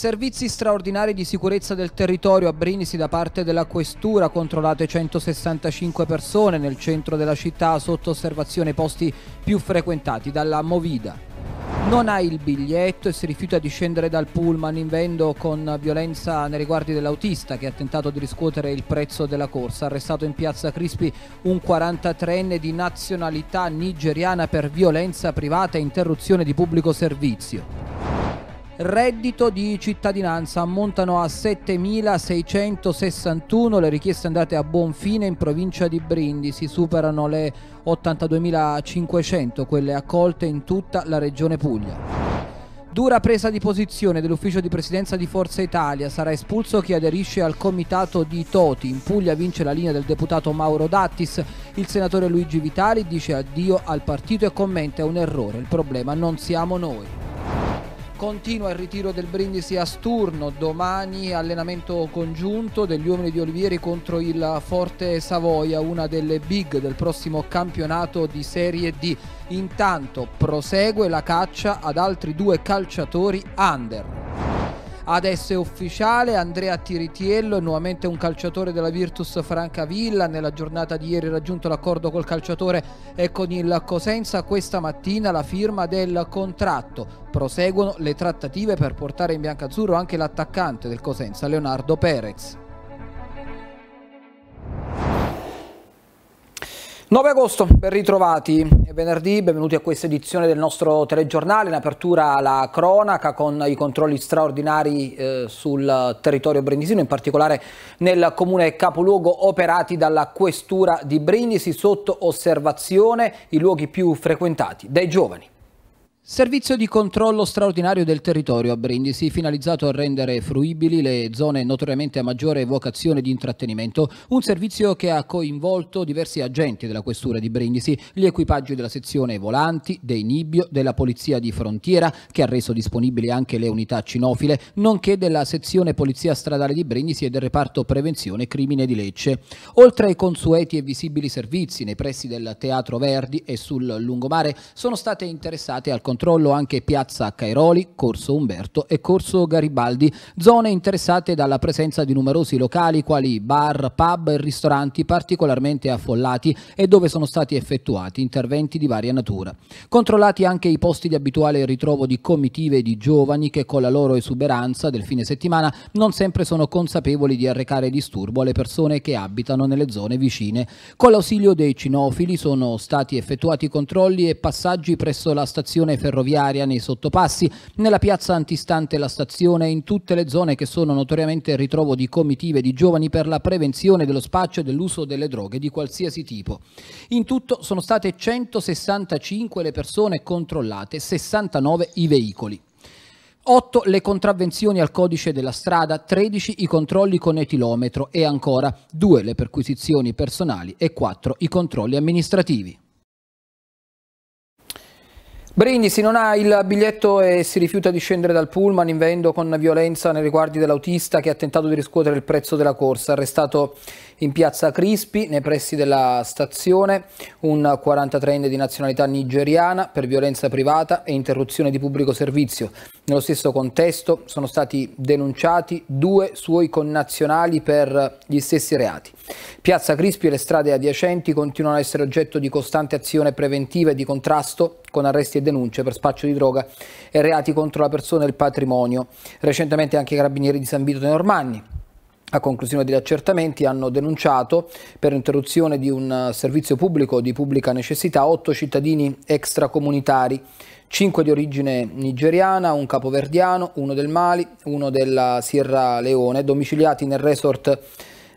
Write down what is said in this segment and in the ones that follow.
Servizi straordinari di sicurezza del territorio a Brinisi da parte della questura, controllate 165 persone nel centro della città sotto osservazione posti più frequentati dalla Movida. Non ha il biglietto e si rifiuta di scendere dal pullman invendo con violenza nei riguardi dell'autista che ha tentato di riscuotere il prezzo della corsa. Arrestato in piazza Crispi un 43enne di nazionalità nigeriana per violenza privata e interruzione di pubblico servizio reddito di cittadinanza ammontano a 7.661 le richieste andate a buon fine in provincia di Brindisi, superano le 82.500 quelle accolte in tutta la regione Puglia. Dura presa di posizione dell'ufficio di presidenza di Forza Italia, sarà espulso chi aderisce al comitato di Toti, in Puglia vince la linea del deputato Mauro Dattis, il senatore Luigi Vitali dice addio al partito e commenta un errore, il problema non siamo noi. Continua il ritiro del Brindisi a Sturno, domani allenamento congiunto degli uomini di Olivieri contro il Forte Savoia, una delle big del prossimo campionato di Serie D. Intanto prosegue la caccia ad altri due calciatori under. Adesso è ufficiale, Andrea Tiritiello nuovamente un calciatore della Virtus Francavilla, nella giornata di ieri ha raggiunto l'accordo col calciatore e con il Cosenza, questa mattina la firma del contratto. Proseguono le trattative per portare in biancazzurro anche l'attaccante del Cosenza, Leonardo Perez. 9 agosto, ben ritrovati. È venerdì, benvenuti a questa edizione del nostro telegiornale. In apertura la cronaca con i controlli straordinari eh, sul territorio brindisino, in particolare nel comune capoluogo operati dalla questura di Brindisi sotto osservazione i luoghi più frequentati dai giovani. Servizio di controllo straordinario del territorio a Brindisi, finalizzato a rendere fruibili le zone notoriamente a maggiore vocazione di intrattenimento, un servizio che ha coinvolto diversi agenti della questura di Brindisi, gli equipaggi della sezione volanti, dei Nibbio, della polizia di frontiera, che ha reso disponibili anche le unità cinofile, nonché della sezione polizia stradale di Brindisi e del reparto prevenzione crimine di Lecce. Oltre ai consueti e visibili servizi nei pressi del Teatro Verdi e sul lungomare, sono state interessate al controllo anche Piazza Cairoli, Corso Umberto e Corso Garibaldi, zone interessate dalla presenza di numerosi locali quali bar, pub e ristoranti particolarmente affollati e dove sono stati effettuati interventi di varia natura. Controllati anche i posti di abituale ritrovo di comitive di giovani che con la loro esuberanza del fine settimana non sempre sono consapevoli di arrecare disturbo alle persone che abitano nelle zone vicine. Con l'ausilio dei cinofili sono stati effettuati controlli e passaggi presso la stazione ferroviaria, nei sottopassi, nella piazza antistante la stazione, e in tutte le zone che sono notoriamente ritrovo di comitive di giovani per la prevenzione dello spaccio e dell'uso delle droghe di qualsiasi tipo. In tutto sono state 165 le persone controllate, 69 i veicoli. 8 le contravvenzioni al codice della strada, 13 i controlli con etilometro e ancora 2 le perquisizioni personali e 4 i controlli amministrativi. Brindisi non ha il biglietto e si rifiuta di scendere dal pullman, invendo con violenza nei riguardi dell'autista che ha tentato di riscuotere il prezzo della corsa, arrestato in piazza Crispi, nei pressi della stazione, un 43enne di nazionalità nigeriana per violenza privata e interruzione di pubblico servizio. Nello stesso contesto sono stati denunciati due suoi connazionali per gli stessi reati. Piazza Crispi e le strade adiacenti continuano ad essere oggetto di costante azione preventiva e di contrasto con arresti e denunce per spaccio di droga e reati contro la persona e il patrimonio. Recentemente anche i carabinieri di San Vito dei Normanni a conclusione degli accertamenti hanno denunciato per interruzione di un eh, servizio pubblico di pubblica necessità otto cittadini extracomunitari, cinque di origine nigeriana, un capoverdiano, uno del Mali, uno della Sierra Leone, domiciliati nel resort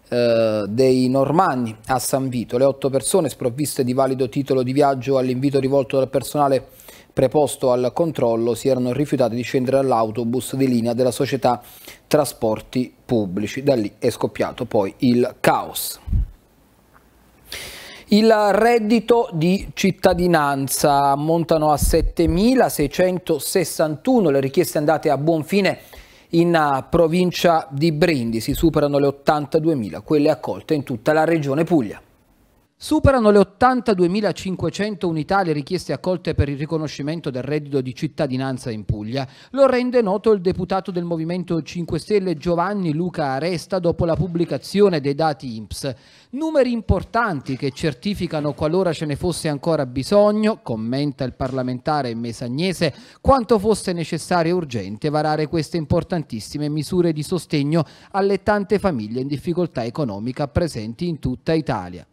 eh, dei Normanni a San Vito. Le otto persone sprovviste di valido titolo di viaggio all'invito rivolto dal personale preposto al controllo si erano rifiutati di scendere all'autobus di linea della società Trasporti Pubblici. Da lì è scoppiato poi il caos. Il reddito di cittadinanza ammontano a 7.661 le richieste andate a buon fine in eh, provincia di Brindisi, superano le 82.000 quelle accolte in tutta la regione Puglia. Superano le 82.500 unità le richieste accolte per il riconoscimento del reddito di cittadinanza in Puglia. Lo rende noto il deputato del Movimento 5 Stelle Giovanni Luca Aresta dopo la pubblicazione dei dati INPS. Numeri importanti che certificano qualora ce ne fosse ancora bisogno, commenta il parlamentare mesagnese, quanto fosse necessario e urgente varare queste importantissime misure di sostegno alle tante famiglie in difficoltà economica presenti in tutta Italia.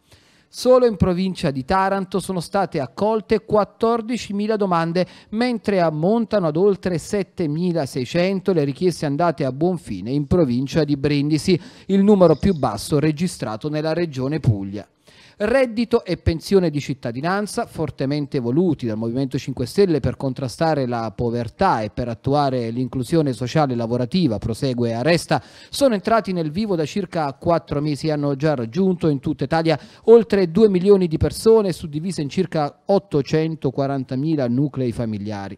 Solo in provincia di Taranto sono state accolte 14.000 domande, mentre ammontano ad oltre 7.600 le richieste andate a buon fine in provincia di Brindisi, il numero più basso registrato nella regione Puglia. Reddito e pensione di cittadinanza, fortemente voluti dal Movimento 5 Stelle per contrastare la povertà e per attuare l'inclusione sociale e lavorativa, prosegue Aresta, sono entrati nel vivo da circa quattro mesi e hanno già raggiunto in tutta Italia oltre 2 milioni di persone suddivise in circa 840 mila nuclei familiari.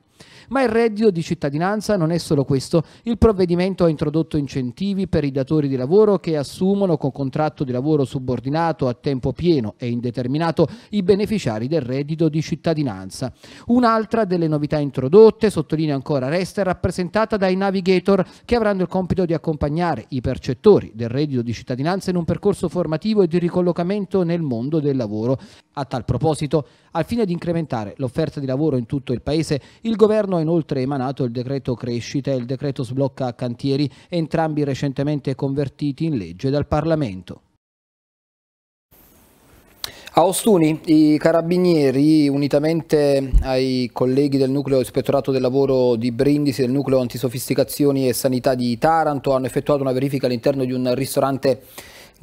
Ma il reddito di cittadinanza non è solo questo. Il provvedimento ha introdotto incentivi per i datori di lavoro che assumono con contratto di lavoro subordinato a tempo pieno e indeterminato i beneficiari del reddito di cittadinanza. Un'altra delle novità introdotte, sottolinea ancora Resta, è rappresentata dai navigator che avranno il compito di accompagnare i percettori del reddito di cittadinanza in un percorso formativo e di ricollocamento nel mondo del lavoro. A tal proposito, al fine di incrementare l'offerta di lavoro in tutto il Paese, il governo ha inoltre emanato il decreto crescita e il decreto sblocca cantieri, entrambi recentemente convertiti in legge dal Parlamento. A Ostuni i carabinieri, unitamente ai colleghi del nucleo ispettorato del lavoro di Brindisi, del nucleo antisofisticazioni e sanità di Taranto, hanno effettuato una verifica all'interno di un ristorante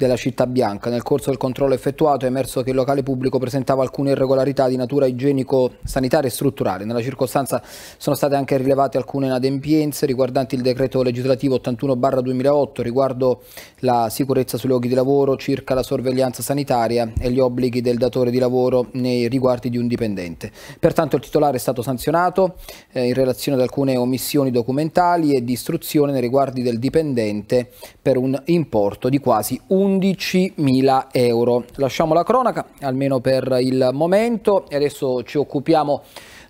della città bianca. Nel corso del controllo effettuato è emerso che il locale pubblico presentava alcune irregolarità di natura igienico-sanitaria e strutturale. Nella circostanza sono state anche rilevate alcune inadempienze riguardanti il decreto legislativo 81-2008 riguardo la sicurezza sui luoghi di lavoro, circa la sorveglianza sanitaria e gli obblighi del datore di lavoro nei riguardi di un dipendente. Pertanto il titolare è stato sanzionato eh, in relazione ad alcune omissioni documentali e di istruzione nei riguardi del dipendente per un importo di quasi un 11.000 euro. Lasciamo la cronaca, almeno per il momento, e adesso ci occupiamo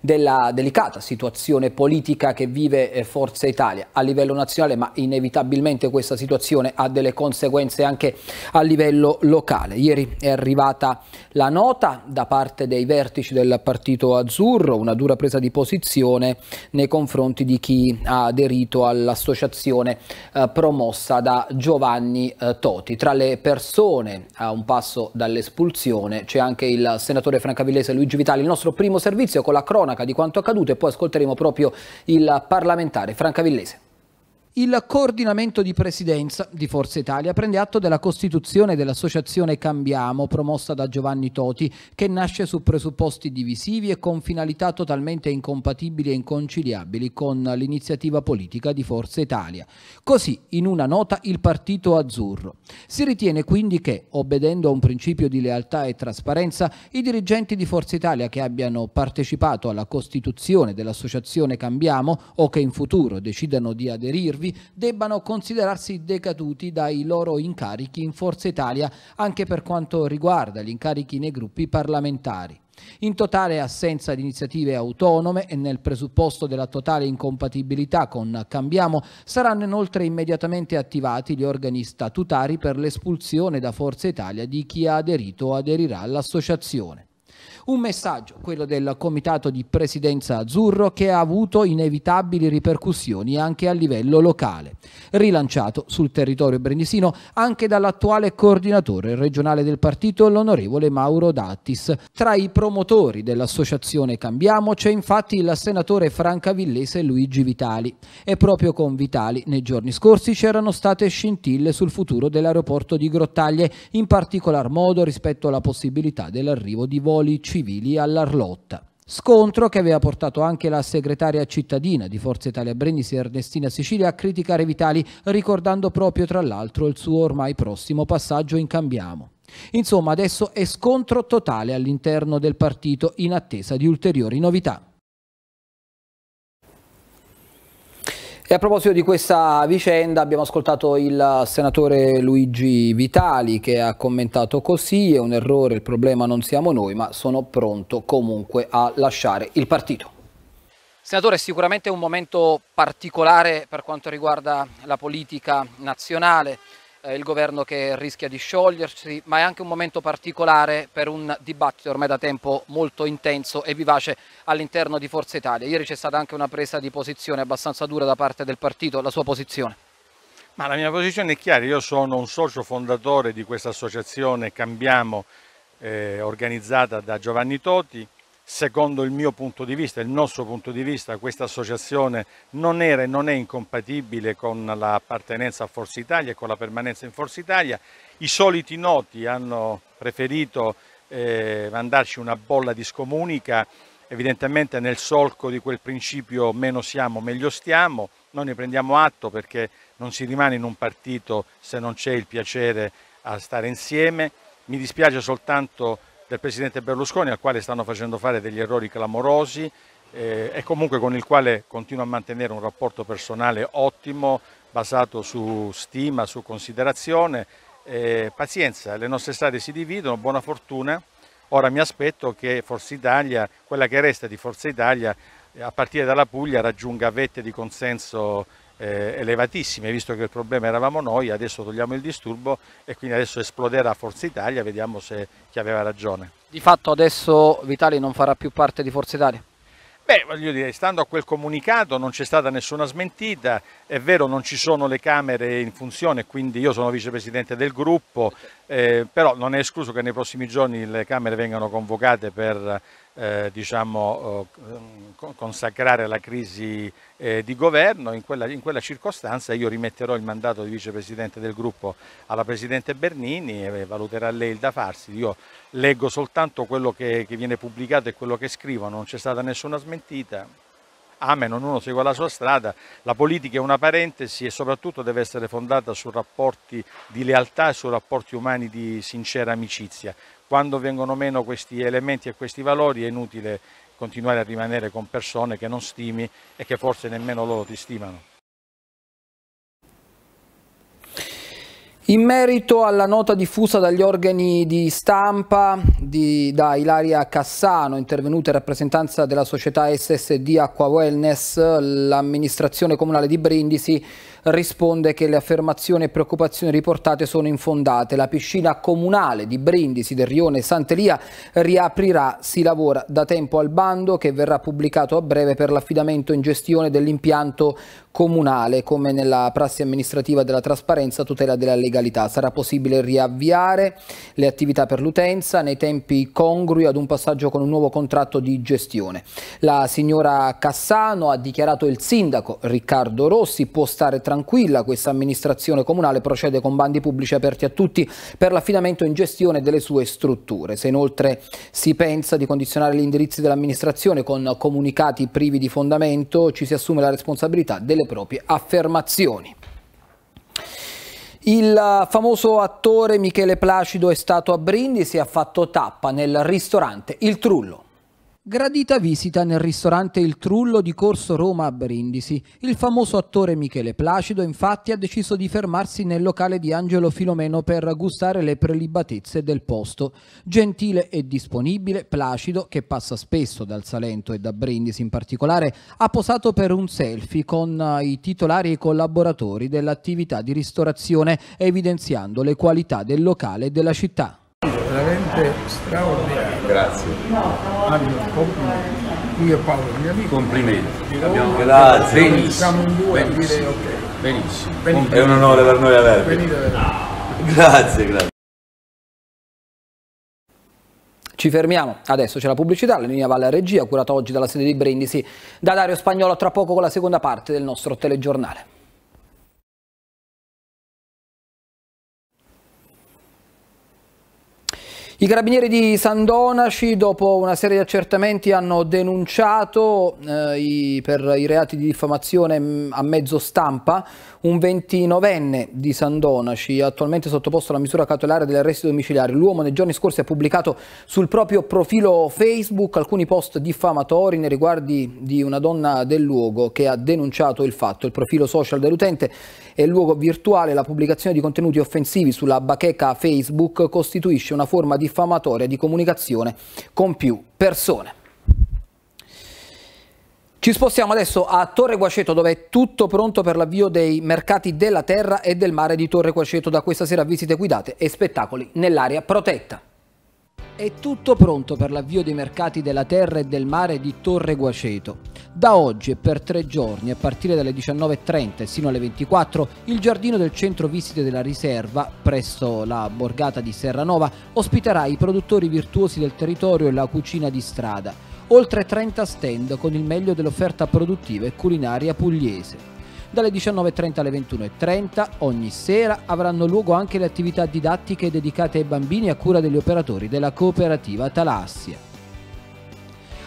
della delicata situazione politica che vive eh, Forza Italia a livello nazionale, ma inevitabilmente questa situazione ha delle conseguenze anche a livello locale. Ieri è arrivata la nota da parte dei vertici del Partito Azzurro, una dura presa di posizione nei confronti di chi ha aderito all'associazione eh, promossa da Giovanni eh, Toti. Tra le persone a un passo dall'espulsione c'è anche il senatore francavillese Luigi Vitali, il nostro primo servizio con la crona cronaca di quanto accaduto e poi ascolteremo proprio il parlamentare Francavillese. Il coordinamento di presidenza di Forza Italia prende atto della costituzione dell'associazione Cambiamo, promossa da Giovanni Toti, che nasce su presupposti divisivi e con finalità totalmente incompatibili e inconciliabili con l'iniziativa politica di Forza Italia. Così, in una nota, il partito azzurro. Si ritiene quindi che, obbedendo a un principio di lealtà e trasparenza, i dirigenti di Forza Italia che abbiano partecipato alla costituzione dell'associazione Cambiamo o che in futuro decidano di aderirvi debbano considerarsi decaduti dai loro incarichi in Forza Italia anche per quanto riguarda gli incarichi nei gruppi parlamentari. In totale assenza di iniziative autonome e nel presupposto della totale incompatibilità con Cambiamo, saranno inoltre immediatamente attivati gli organi statutari per l'espulsione da Forza Italia di chi ha aderito o aderirà all'associazione. Un messaggio, quello del comitato di presidenza azzurro, che ha avuto inevitabili ripercussioni anche a livello locale, rilanciato sul territorio brindisino anche dall'attuale coordinatore regionale del partito, l'onorevole Mauro Dattis. Tra i promotori dell'associazione Cambiamo c'è infatti il senatore francavillese Luigi Vitali. E proprio con Vitali nei giorni scorsi c'erano state scintille sul futuro dell'aeroporto di Grottaglie, in particolar modo rispetto alla possibilità dell'arrivo di voli civili all'Arlotta. Scontro che aveva portato anche la segretaria cittadina di Forza Italia Brennisi Ernestina Sicilia a criticare Vitali, ricordando proprio tra l'altro il suo ormai prossimo passaggio in Cambiamo. Insomma, adesso è scontro totale all'interno del partito in attesa di ulteriori novità. E a proposito di questa vicenda abbiamo ascoltato il senatore Luigi Vitali che ha commentato così è un errore, il problema non siamo noi ma sono pronto comunque a lasciare il partito. Senatore, sicuramente è un momento particolare per quanto riguarda la politica nazionale eh, il governo che rischia di sciogliersi, ma è anche un momento particolare per un dibattito ormai da tempo molto intenso e vivace all'interno di Forza Italia. Ieri c'è stata anche una presa di posizione abbastanza dura da parte del partito, la sua posizione. Ma la mia posizione è chiara, io sono un socio fondatore di questa associazione Cambiamo eh, organizzata da Giovanni Toti, secondo il mio punto di vista, il nostro punto di vista, questa associazione non era e non è incompatibile con l'appartenenza a Forza Italia e con la permanenza in Forza Italia. I soliti noti hanno preferito eh, mandarci una bolla di scomunica, evidentemente nel solco di quel principio meno siamo, meglio stiamo. Noi ne prendiamo atto perché non si rimane in un partito se non c'è il piacere a stare insieme. Mi dispiace soltanto del Presidente Berlusconi al quale stanno facendo fare degli errori clamorosi eh, e comunque con il quale continuo a mantenere un rapporto personale ottimo basato su stima, su considerazione. Eh, pazienza, le nostre strade si dividono, buona fortuna. Ora mi aspetto che Forza Italia, quella che resta di Forza Italia, eh, a partire dalla Puglia, raggiunga vette di consenso eh, elevatissime, visto che il problema eravamo noi, adesso togliamo il disturbo e quindi adesso esploderà Forza Italia, vediamo se chi aveva ragione. Di fatto adesso Vitali non farà più parte di Forza Italia? Beh, voglio dire, stando a quel comunicato non c'è stata nessuna smentita, è vero non ci sono le camere in funzione, quindi io sono vicepresidente del gruppo, eh, però non è escluso che nei prossimi giorni le camere vengano convocate per eh, diciamo, eh, consacrare la crisi eh, di governo, in quella, in quella, circostanza io rimetterò il mandato di vicepresidente del gruppo alla Presidente Bernini e valuterà lei il da farsi. Io leggo soltanto quello che, che viene pubblicato e quello che scrivo, non c'è stata nessuna smentita. Amen, ognuno segue la sua strada, la politica è una parentesi e soprattutto deve essere fondata su rapporti di lealtà e su rapporti umani di sincera amicizia quando vengono meno questi elementi e questi valori è inutile continuare a rimanere con persone che non stimi e che forse nemmeno loro ti stimano. In merito alla nota diffusa dagli organi di stampa di, da Ilaria Cassano, intervenuta in rappresentanza della società SSD Acqua Wellness, l'amministrazione comunale di Brindisi risponde che le affermazioni e preoccupazioni riportate sono infondate. La piscina comunale di Brindisi del Rione Sant'Elia riaprirà, si lavora da tempo al bando che verrà pubblicato a breve per l'affidamento in gestione dell'impianto comunale, come nella prassi amministrativa della trasparenza, tutela della legalità. Sarà possibile riavviare le attività per l'utenza nei tempi congrui ad un passaggio con un nuovo contratto di gestione. La signora Cassano ha dichiarato il sindaco Riccardo Rossi può stare tranquillo tranquilla, questa amministrazione comunale procede con bandi pubblici aperti a tutti per l'affidamento in gestione delle sue strutture. Se inoltre si pensa di condizionare gli indirizzi dell'amministrazione con comunicati privi di fondamento, ci si assume la responsabilità delle proprie affermazioni. Il famoso attore Michele Placido è stato a Brindisi e ha fatto tappa nel ristorante Il Trullo. Gradita visita nel ristorante Il Trullo di Corso Roma a Brindisi. Il famoso attore Michele Placido infatti ha deciso di fermarsi nel locale di Angelo Filomeno per gustare le prelibatezze del posto. Gentile e disponibile, Placido, che passa spesso dal Salento e da Brindisi in particolare, ha posato per un selfie con eh, i titolari e i collaboratori dell'attività di ristorazione, evidenziando le qualità del locale e della città veramente straordinario. Grazie. Mario, complimenti. Io Paolo, mio amico. Complimenti. Abbiamo Grazie. Benissimo. Siamo in due benissimo. a dire ok. Benissimo. benissimo. È un onore per noi avervi. Venite no. Grazie, grazie. Ci fermiamo, adesso c'è la pubblicità, la linea Valle regia, curata oggi dalla sede di Brindisi, da Dario Spagnolo, tra poco con la seconda parte del nostro telegiornale. I carabinieri di San Donaci, dopo una serie di accertamenti, hanno denunciato eh, i, per i reati di diffamazione mm, a mezzo stampa un 29enne di Sandonaci, attualmente sottoposto alla misura cautelare degli arresti domiciliari. L'uomo nei giorni scorsi ha pubblicato sul proprio profilo Facebook alcuni post diffamatori nei riguardi di una donna del luogo che ha denunciato il fatto. Il profilo social dell'utente e il luogo virtuale, la pubblicazione di contenuti offensivi sulla bacheca Facebook costituisce una forma diffamatoria di comunicazione con più persone. Ci spostiamo adesso a Torre Guaceto dove è tutto pronto per l'avvio dei mercati della terra e del mare di Torre Guaceto da questa sera visite guidate e spettacoli nell'area protetta. È tutto pronto per l'avvio dei mercati della terra e del mare di Torre Guaceto. Da oggi e per tre giorni, a partire dalle 19.30 sino alle 24, il giardino del centro visite della riserva, presso la borgata di Serranova, ospiterà i produttori virtuosi del territorio e la cucina di strada oltre 30 stand con il meglio dell'offerta produttiva e culinaria pugliese. Dalle 19.30 alle 21.30 ogni sera avranno luogo anche le attività didattiche dedicate ai bambini a cura degli operatori della cooperativa Talassia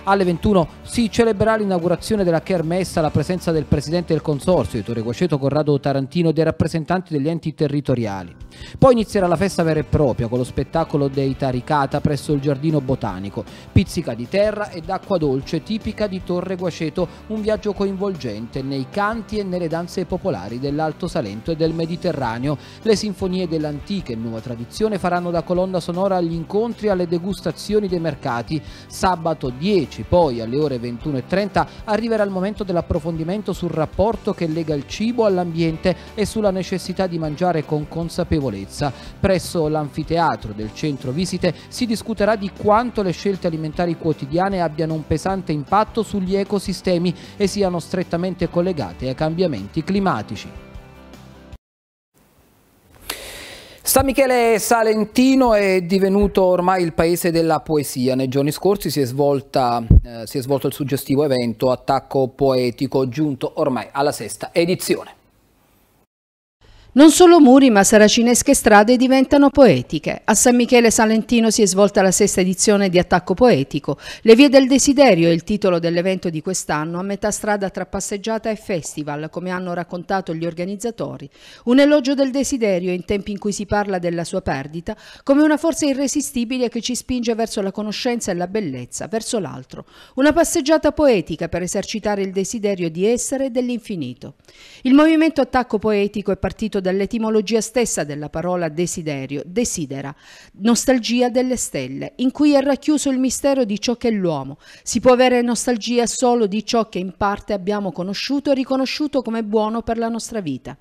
alle 21 si celebrerà l'inaugurazione della Kermessa alla presenza del presidente del consorzio, Ettore Guaceto Corrado Tarantino e dei rappresentanti degli enti territoriali. Poi inizierà la festa vera e propria con lo spettacolo dei Taricata presso il giardino botanico, pizzica di terra ed acqua dolce tipica di Torre Guaceto, un viaggio coinvolgente nei canti e nelle danze popolari dell'Alto Salento e del Mediterraneo. Le sinfonie dell'antica e nuova tradizione faranno da colonna sonora agli incontri e alle degustazioni dei mercati sabato 10 15. Poi alle ore 21.30 arriverà il momento dell'approfondimento sul rapporto che lega il cibo all'ambiente e sulla necessità di mangiare con consapevolezza. Presso l'anfiteatro del centro visite si discuterà di quanto le scelte alimentari quotidiane abbiano un pesante impatto sugli ecosistemi e siano strettamente collegate ai cambiamenti climatici. San Michele Salentino è divenuto ormai il paese della poesia. Nei giorni scorsi si è, svolta, eh, si è svolto il suggestivo evento Attacco Poetico, giunto ormai alla sesta edizione. Non solo muri ma saracinesche strade diventano poetiche. A San Michele Salentino si è svolta la sesta edizione di Attacco Poetico. Le vie del desiderio è il titolo dell'evento di quest'anno a metà strada tra passeggiata e festival, come hanno raccontato gli organizzatori. Un elogio del desiderio in tempi in cui si parla della sua perdita come una forza irresistibile che ci spinge verso la conoscenza e la bellezza, verso l'altro. Una passeggiata poetica per esercitare il desiderio di essere dell'infinito. Il movimento Attacco Poetico è partito dall'etimologia stessa della parola desiderio, desidera, nostalgia delle stelle, in cui è racchiuso il mistero di ciò che è l'uomo. Si può avere nostalgia solo di ciò che in parte abbiamo conosciuto e riconosciuto come buono per la nostra vita.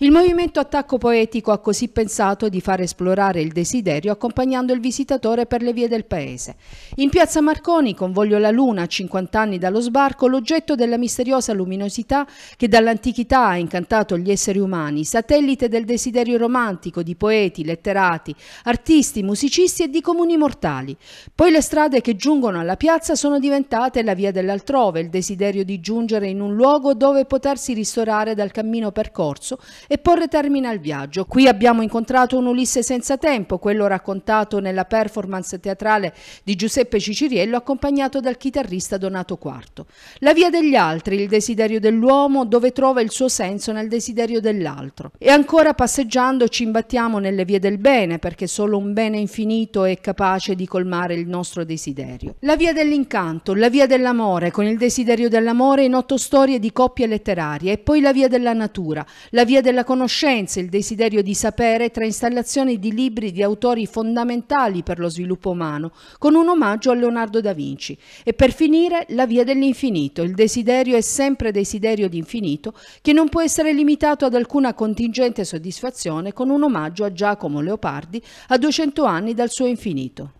Il movimento Attacco Poetico ha così pensato di far esplorare il desiderio accompagnando il visitatore per le vie del paese. In piazza Marconi, convoglio la Luna, a 50 anni dallo sbarco, l'oggetto della misteriosa luminosità che dall'antichità ha incantato gli esseri umani, satellite del desiderio romantico di poeti, letterati, artisti, musicisti e di comuni mortali. Poi le strade che giungono alla piazza sono diventate la via dell'altrove, il desiderio di giungere in un luogo dove potersi ristorare dal cammino percorso e porre termine al viaggio. Qui abbiamo incontrato un Ulisse senza tempo, quello raccontato nella performance teatrale di Giuseppe Ciciriello accompagnato dal chitarrista Donato Quarto. La via degli altri, il desiderio dell'uomo dove trova il suo senso nel desiderio dell'altro. E ancora passeggiando ci imbattiamo nelle vie del bene perché solo un bene infinito è capace di colmare il nostro desiderio. La via dell'incanto, la via dell'amore con il desiderio dell'amore in otto storie di coppie letterarie e poi la via della natura, la via della della conoscenza e il desiderio di sapere tra installazioni di libri di autori fondamentali per lo sviluppo umano, con un omaggio a Leonardo da Vinci. E per finire La via dell'infinito, il desiderio è sempre desiderio di infinito che non può essere limitato ad alcuna contingente soddisfazione con un omaggio a Giacomo Leopardi a 200 anni dal suo infinito.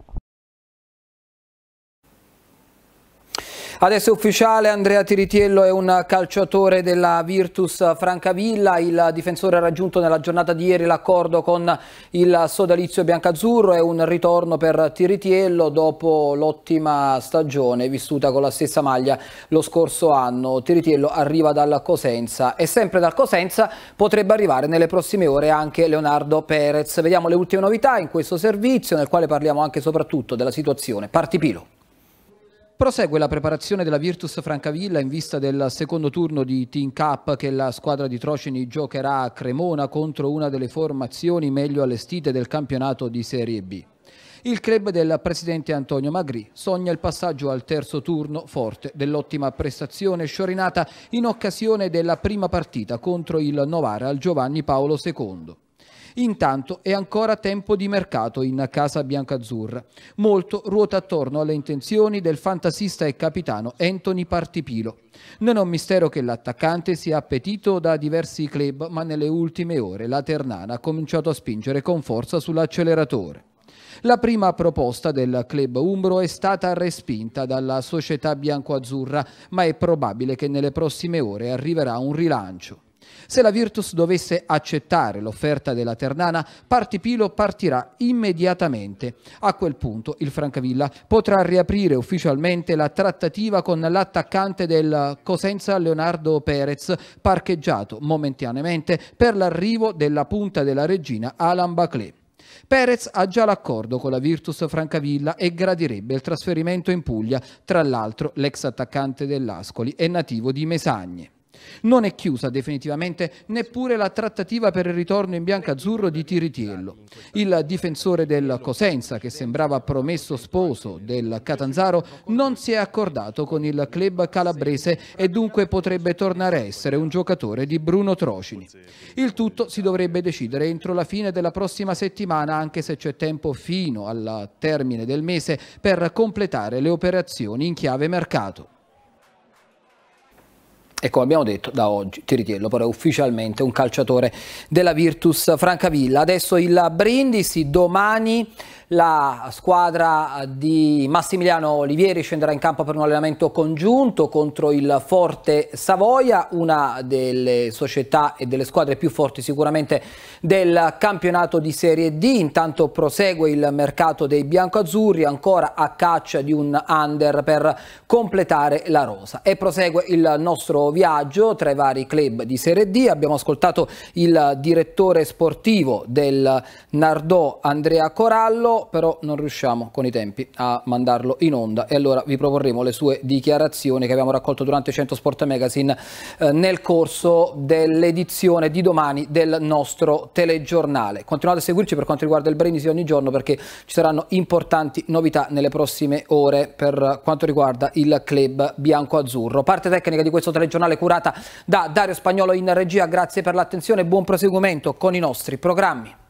Adesso è ufficiale, Andrea Tiritiello è un calciatore della Virtus Francavilla, il difensore ha raggiunto nella giornata di ieri l'accordo con il sodalizio biancazzurro, è un ritorno per Tiritiello dopo l'ottima stagione vissuta con la stessa maglia lo scorso anno. Tiritiello arriva dal Cosenza e sempre dal Cosenza potrebbe arrivare nelle prossime ore anche Leonardo Perez. Vediamo le ultime novità in questo servizio nel quale parliamo anche e soprattutto della situazione Partipilo. Prosegue la preparazione della Virtus Francavilla in vista del secondo turno di Team Cup che la squadra di Trocini giocherà a Cremona contro una delle formazioni meglio allestite del campionato di Serie B. Il club del presidente Antonio Magri sogna il passaggio al terzo turno forte dell'ottima prestazione sciorinata in occasione della prima partita contro il Novara al Giovanni Paolo II. Intanto è ancora tempo di mercato in Casa Biancazzurra. Molto ruota attorno alle intenzioni del fantasista e capitano Anthony Partipilo. Non è un mistero che l'attaccante sia appetito da diversi club, ma nelle ultime ore la Ternana ha cominciato a spingere con forza sull'acceleratore. La prima proposta del club umbro è stata respinta dalla società biancoazzurra, ma è probabile che nelle prossime ore arriverà un rilancio. Se la Virtus dovesse accettare l'offerta della Ternana, Partipilo partirà immediatamente. A quel punto il Francavilla potrà riaprire ufficialmente la trattativa con l'attaccante del Cosenza Leonardo Perez, parcheggiato momentaneamente per l'arrivo della punta della regina Alan Baclet. Perez ha già l'accordo con la Virtus Francavilla e gradirebbe il trasferimento in Puglia, tra l'altro l'ex attaccante dell'Ascoli è nativo di Mesagne. Non è chiusa definitivamente neppure la trattativa per il ritorno in azzurro di Tiritiello. Il difensore del Cosenza, che sembrava promesso sposo del Catanzaro, non si è accordato con il club calabrese e dunque potrebbe tornare a essere un giocatore di Bruno Trocini. Il tutto si dovrebbe decidere entro la fine della prossima settimana, anche se c'è tempo fino al termine del mese per completare le operazioni in chiave mercato e come abbiamo detto da oggi Tiritiello però è ufficialmente un calciatore della Virtus Francavilla. Adesso il Brindisi, domani la squadra di Massimiliano Olivieri scenderà in campo per un allenamento congiunto contro il Forte Savoia, una delle società e delle squadre più forti sicuramente del campionato di Serie D. Intanto prosegue il mercato dei biancoazzurri ancora a caccia di un under per completare la rosa. E prosegue il nostro viaggio tra i vari club di Serie D. Abbiamo ascoltato il direttore sportivo del Nardò Andrea Corallo però non riusciamo con i tempi a mandarlo in onda e allora vi proporremo le sue dichiarazioni che abbiamo raccolto durante 100 Sport Magazine eh, nel corso dell'edizione di domani del nostro telegiornale. Continuate a seguirci per quanto riguarda il Brindisi ogni giorno perché ci saranno importanti novità nelle prossime ore per quanto riguarda il club bianco-azzurro. Parte tecnica di questo telegiornale curata da Dario Spagnolo in regia, grazie per l'attenzione e buon proseguimento con i nostri programmi.